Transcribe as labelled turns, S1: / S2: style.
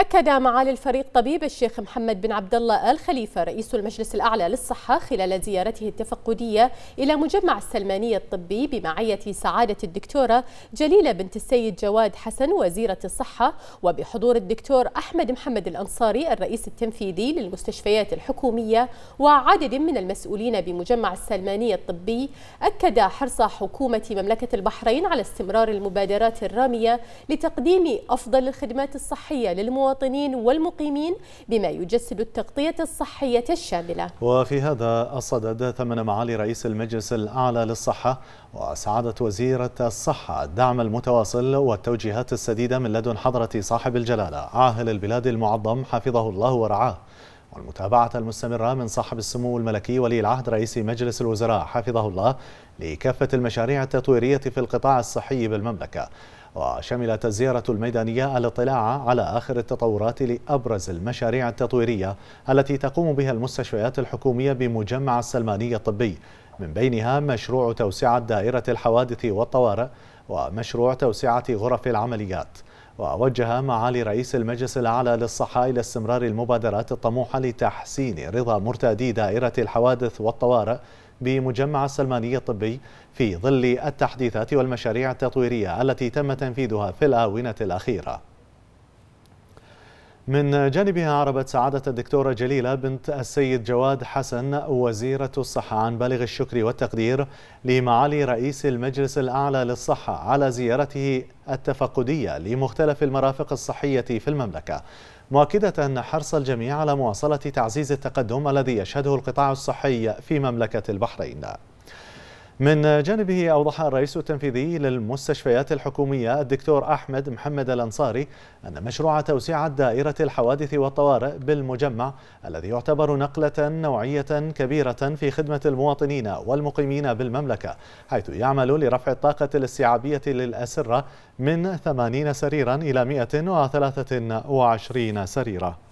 S1: أكد معالي الفريق طبيب الشيخ محمد بن عبد الله آل خليفة رئيس المجلس الأعلى للصحة خلال زيارته التفقدية إلى مجمع السلمانية الطبي بمعية سعادة الدكتورة جليلة بنت السيد جواد حسن وزيرة الصحة وبحضور الدكتور أحمد محمد الأنصاري الرئيس التنفيذي للمستشفيات الحكومية وعدد من المسؤولين بمجمع السلمانية الطبي أكد حرص حكومة مملكة البحرين على استمرار المبادرات الرامية لتقديم أفضل الخدمات الصحية للمواطنين المواطنين والمقيمين بما يجسد التغطية الصحية الشاملة
S2: وفي هذا الصدد ثمن معالي رئيس المجلس الأعلى للصحة وسعادة وزيرة الصحة الدعم المتواصل والتوجيهات السديدة من لدن حضرة صاحب الجلالة عاهل البلاد المعظم حفظه الله ورعاه والمتابعة المستمرة من صاحب السمو الملكي ولي العهد رئيس مجلس الوزراء حفظه الله لكافة المشاريع التطويرية في القطاع الصحي بالمملكة وشملت الزيارة الميدانية الاطلاع على آخر التطورات لأبرز المشاريع التطويرية التي تقوم بها المستشفيات الحكومية بمجمع السلماني الطبي من بينها مشروع توسعة دائرة الحوادث والطوارئ ومشروع توسعة غرف العمليات ووجه معالي رئيس المجلس الأعلى للصحة إلى استمرار المبادرات الطموحة لتحسين رضا مرتادي دائرة الحوادث والطوارئ بمجمع السلماني الطبي في ظل التحديثات والمشاريع التطويرية التي تم تنفيذها في الآونة الأخيرة من جانبها عربت سعادة الدكتورة جليلة بنت السيد جواد حسن وزيرة الصحة عن بالغ الشكر والتقدير لمعالي رئيس المجلس الأعلى للصحة على زيارته التفقدية لمختلف المرافق الصحية في المملكة مؤكدة حرص الجميع على مواصلة تعزيز التقدم الذي يشهده القطاع الصحي في مملكة البحرين من جانبه أوضح الرئيس التنفيذي للمستشفيات الحكومية الدكتور أحمد محمد الأنصاري أن مشروع توسيع دائرة الحوادث والطوارئ بالمجمع الذي يعتبر نقلة نوعية كبيرة في خدمة المواطنين والمقيمين بالمملكة حيث يعمل لرفع الطاقة الاستيعابية للأسرة من 80 سريرا إلى 123 سريرا